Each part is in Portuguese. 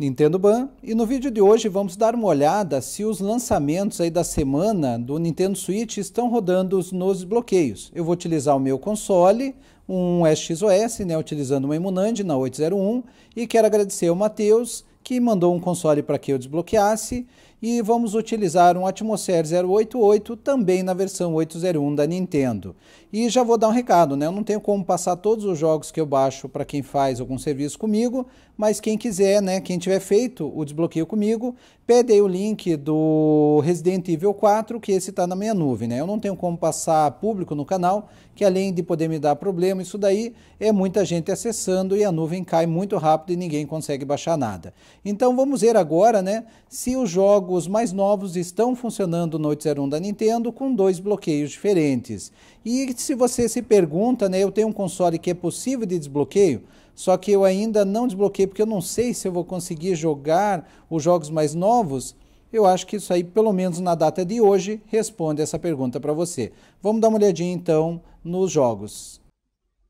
Nintendo Ban. E no vídeo de hoje vamos dar uma olhada se os lançamentos aí da semana do Nintendo Switch estão rodando nos desbloqueios. Eu vou utilizar o meu console, um SXOS, né, utilizando uma Emunand na 801, e quero agradecer ao Matheus que mandou um console para que eu desbloqueasse e vamos utilizar um Atmosphere 088 também na versão 801 da Nintendo. E já vou dar um recado, né? Eu não tenho como passar todos os jogos que eu baixo para quem faz algum serviço comigo, mas quem quiser, né, quem tiver feito o desbloqueio comigo, pede aí o link do Resident Evil 4, que esse está na minha nuvem, né? Eu não tenho como passar público no canal, que além de poder me dar problema, isso daí é muita gente acessando e a nuvem cai muito rápido e ninguém consegue baixar nada. Então vamos ver agora, né, se os jogos jogos mais novos estão funcionando no 801 da Nintendo com dois bloqueios diferentes. E se você se pergunta, né, eu tenho um console que é possível de desbloqueio, só que eu ainda não desbloqueei porque eu não sei se eu vou conseguir jogar os jogos mais novos. Eu acho que isso aí, pelo menos na data de hoje, responde essa pergunta para você. Vamos dar uma olhadinha então nos jogos.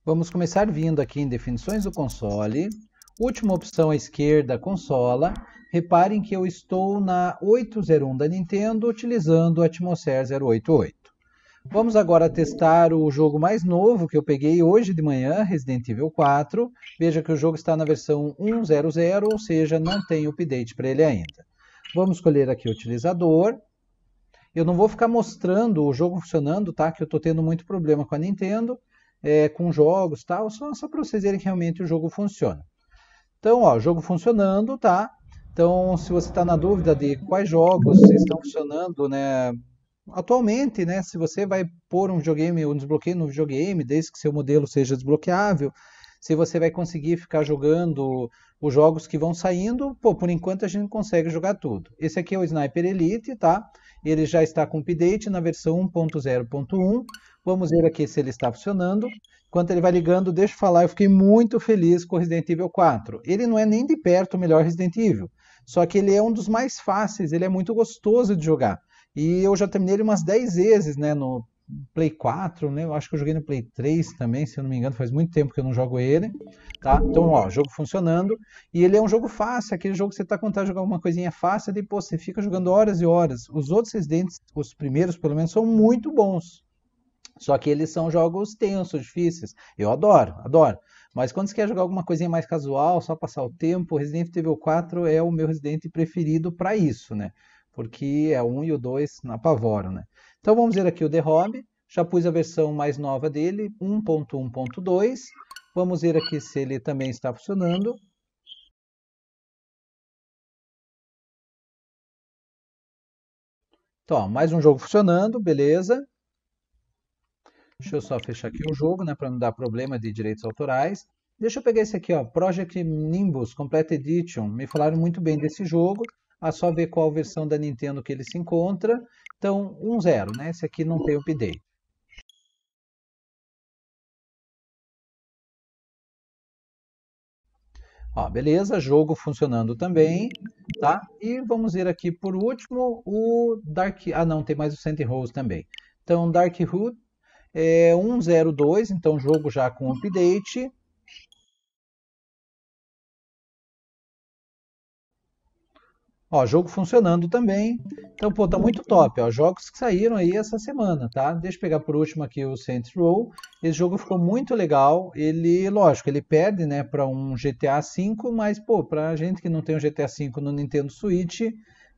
Vamos começar vindo aqui em definições do console. Última opção à esquerda, consola. Reparem que eu estou na 801 da Nintendo utilizando o Atmosphere 088. Vamos agora testar o jogo mais novo que eu peguei hoje de manhã, Resident Evil 4. Veja que o jogo está na versão 1.0.0, ou seja, não tem update para ele ainda. Vamos escolher aqui o utilizador. Eu não vou ficar mostrando o jogo funcionando, tá? Que eu estou tendo muito problema com a Nintendo, é, com jogos e tal, só, só para vocês verem que realmente o jogo funciona. Então, ó, jogo funcionando, tá? Então, se você está na dúvida de quais jogos estão funcionando, né? Atualmente, né? Se você vai pôr um videogame, um desbloqueio no videogame, desde que seu modelo seja desbloqueável, se você vai conseguir ficar jogando os jogos que vão saindo, pô, por enquanto a gente não consegue jogar tudo. Esse aqui é o Sniper Elite, tá? Ele já está com update na versão 1.0.1. Vamos ver aqui se ele está funcionando. Enquanto ele vai ligando, deixa eu falar, eu fiquei muito feliz com o Resident Evil 4. Ele não é nem de perto o melhor Resident Evil, só que ele é um dos mais fáceis, ele é muito gostoso de jogar. E eu já terminei ele umas 10 vezes, né, no Play 4, né? Eu acho que eu joguei no Play 3 também, se eu não me engano, faz muito tempo que eu não jogo ele, tá? Então, ó, jogo funcionando. E ele é um jogo fácil, aquele jogo que você tá contando jogar alguma coisinha fácil, e você fica jogando horas e horas. Os outros Residentes, os primeiros pelo menos, são muito bons. Só que eles são jogos tensos, difíceis. Eu adoro, adoro. Mas quando você quer jogar alguma coisinha mais casual, só passar o tempo, Resident Evil 4 é o meu Resident preferido para isso, né? Porque é o 1 e o 2 apavoram, né? Então vamos ver aqui o The Hobby. Já pus a versão mais nova dele, 1.1.2. Vamos ver aqui se ele também está funcionando. Então, ó, mais um jogo funcionando, beleza. Deixa eu só fechar aqui o jogo, né, para não dar problema de direitos autorais. Deixa eu pegar esse aqui, ó, Project Nimbus Complete Edition. Me falaram muito bem desse jogo. É só ver qual versão da Nintendo que ele se encontra. Então, 1.0, né? Esse aqui não tem update. Ó, beleza, jogo funcionando também, tá? E vamos ver aqui por último o Dark... Ah, não, tem mais o Santa Rose também. Então, Dark Hood é 1.02, então jogo já com update. Ó, jogo funcionando também. Então, pô, tá muito top, ó, jogos que saíram aí essa semana, tá? Deixa eu pegar por último aqui o Saints Row. Esse jogo ficou muito legal. Ele, lógico, ele perde, né, para um GTA V, mas pô, pra gente que não tem um GTA V no Nintendo Switch,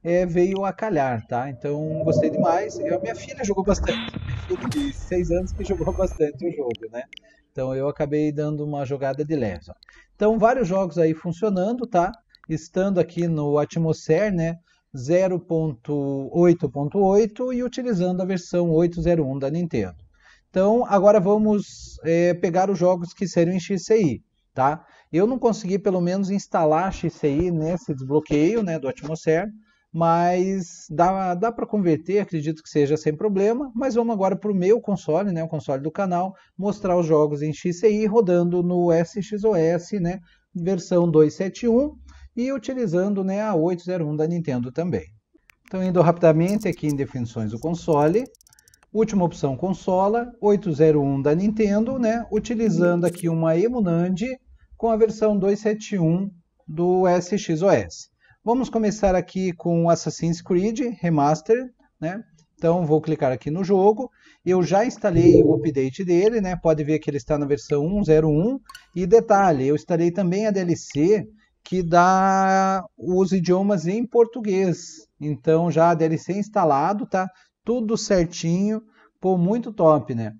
é, veio a calhar, tá? Então gostei demais. Eu, minha filha jogou bastante. Minha filha de 6 anos que jogou bastante o jogo, né? Então eu acabei dando uma jogada de leve. Ó. Então vários jogos aí funcionando, tá? Estando aqui no Atmosfer, né? 0.8.8 e utilizando a versão 8.01 da Nintendo. Então agora vamos é, pegar os jogos que seriam em XCI, tá? Eu não consegui pelo menos instalar XCI nesse desbloqueio, né, do Atmosfer, mas dá, dá para converter, acredito que seja sem problema. Mas vamos agora para o meu console, né, o console do canal, mostrar os jogos em XCI rodando no SXOS, né, versão 271 e utilizando né, a 801 da Nintendo também. Então indo rapidamente aqui em definições do console, última opção consola, 801 da Nintendo, né, utilizando aqui uma Emunand com a versão 271 do SXOS. Vamos começar aqui com Assassin's Creed Remaster, né? Então vou clicar aqui no jogo. Eu já instalei o update dele, né? Pode ver que ele está na versão 1.01. E detalhe, eu instalei também a DLC que dá os idiomas em português. Então já a DLC instalado, tá? Tudo certinho, pô, muito top, né?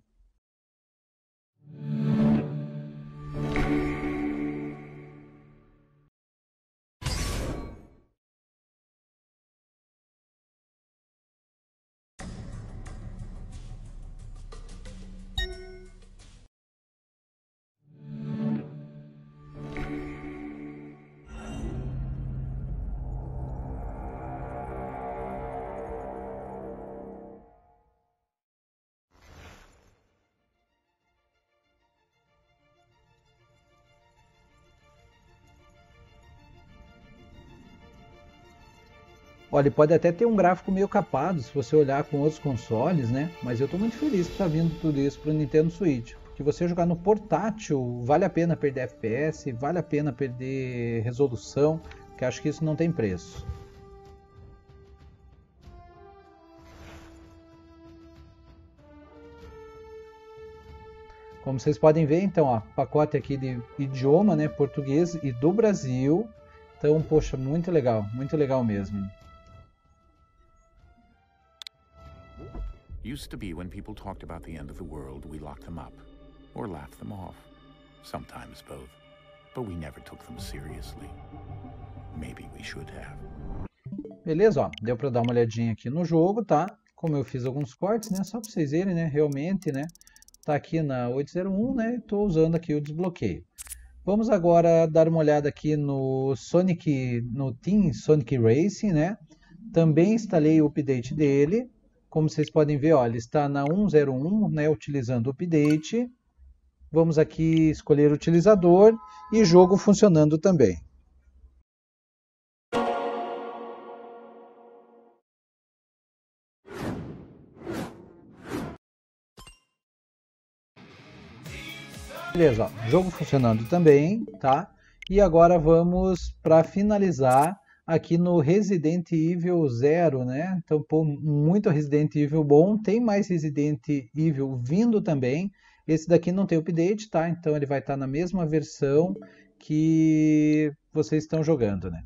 Olha, pode até ter um gráfico meio capado se você olhar com outros consoles, né? Mas eu estou muito feliz por estar tá vindo tudo isso para o Nintendo Switch. Porque você jogar no portátil, vale a pena perder FPS, vale a pena perder resolução, que acho que isso não tem preço. Como vocês podem ver, então, ó, pacote aqui de idioma, né, português e do Brasil. Então, poxa, muito legal, muito legal mesmo. Used to be when people talked about the end of the world, we locked them up or laughed them off. Sometimes both. But we never took them seriously. Maybe we should have. Beleza, ó. Deu para dar uma olhadinha aqui no jogo, tá? Como eu fiz alguns cortes, né? Só para vocês verem, né? Realmente, né? Tá aqui na 801, né? Estou usando aqui o desbloqueio. Vamos agora dar uma olhada aqui no Sonic, no Team Sonic Racing, né? Também instalei o update dele, como vocês podem ver, olha, ele está na 101, né, utilizando o update. Vamos aqui escolher utilizador e jogo funcionando também. Beleza, ó, jogo funcionando também, tá? E agora vamos para finalizar aqui no Resident Evil 0, né? Então, pô, muito Resident Evil bom. Tem mais Resident Evil vindo também. Esse daqui não tem update, tá? Então ele vai estar tá na mesma versão que vocês estão jogando, né?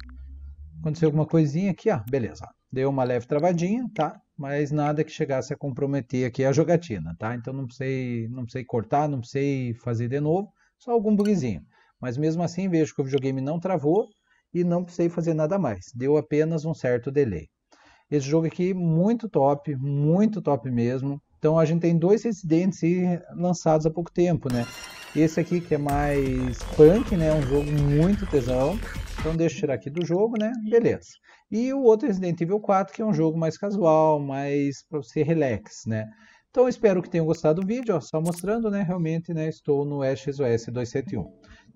Aconteceu alguma coisinha aqui, ó, ah, beleza. Deu uma leve travadinha, tá? Mas nada que chegasse a comprometer aqui a jogatina, tá? Então não sei, não precisei cortar, não sei fazer de novo, só algum bugzinho. Mas mesmo assim, vejo que o videogame não travou e não precisei fazer nada mais. Deu apenas um certo delay. Esse jogo aqui muito top, muito top mesmo. Então a gente tem dois Residentes lançados há pouco tempo, né? Esse aqui que é mais punk, né? Um jogo muito tesão. Então deixa eu tirar aqui do jogo, né? Beleza. E o outro Resident Evil 4, que é um jogo mais casual, mais para você relax, né? Então espero que tenham gostado do vídeo, ó, só mostrando, né? Realmente, né? Estou no Ash SOS 271.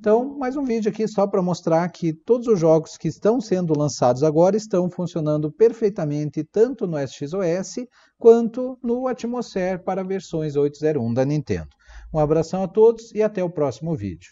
Então, mais um vídeo aqui só para mostrar que todos os jogos que estão sendo lançados agora estão funcionando perfeitamente tanto no SXOS quanto no Atmosphere para versões 8.01 da Nintendo. Um abração a todos e até o próximo vídeo.